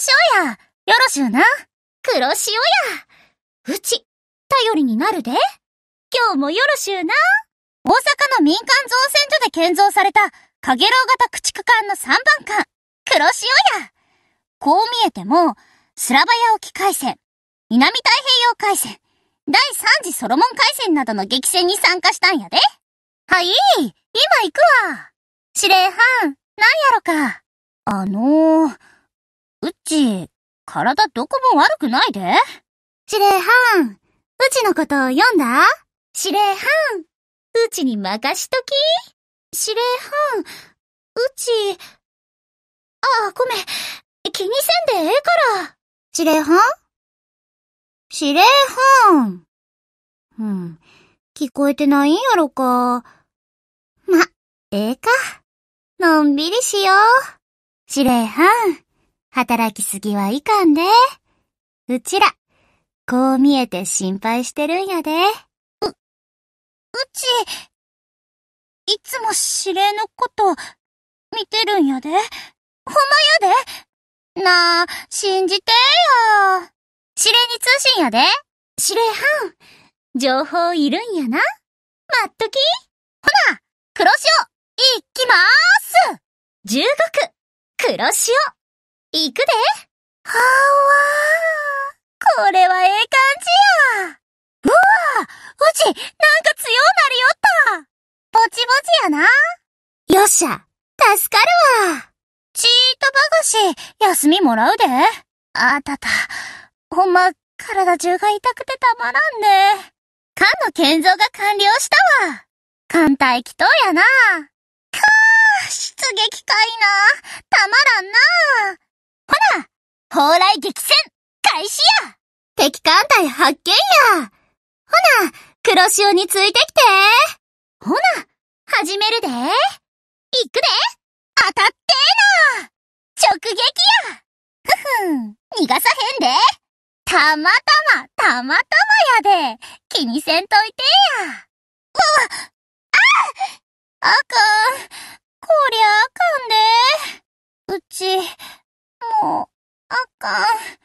し潮や。よろしゅうな。黒潮や。うち、頼りになるで。今日もよろしゅうな。大阪の民間造船所で建造された、かげろう型駆逐艦の3番艦、黒潮や。こう見えても、スラバヤ沖海戦、南太平洋海戦、第3次ソロモン海戦などの激戦に参加したんやで。はい、今行くわ。司令班、なんやろか。あのー、ち、体どこも悪くないで。司令班、うちのことを読んだ司令班、うちに任しとき司令班、うち、あ、ごめん、気にせんでええから。司令班司令班。うん、聞こえてないんやろか。ま、ええか。のんびりしよう。司令班。働きすぎはいかんで。うちら、こう見えて心配してるんやで。う、うち、いつも指令のこと、見てるんやで。ほんまやで。なあ、信じてよ。指令に通信やで。指令班、情報いるんやな。待っとき。ほな、黒潮、行きまーす十国、黒潮。行くではーわーこれはええ感じやうわうち、なんか強うなりよったぼちぼちやなよっしゃ、助かるわちーとばがし、休みもらうであたた、ほんま、体中が痛くてたまらんね。缶の建造が完了したわ艦隊祈祷やなかー出撃かいなたまらんなほな、蓬莱激戦、開始や敵艦隊発見やほな、黒潮についてきてほな、始めるで行くで当たってーな直撃やふふん、逃がさへんでたまたま、たまたまやで気にせんといてやわわ、ああかん、こりゃあかんでうち、啊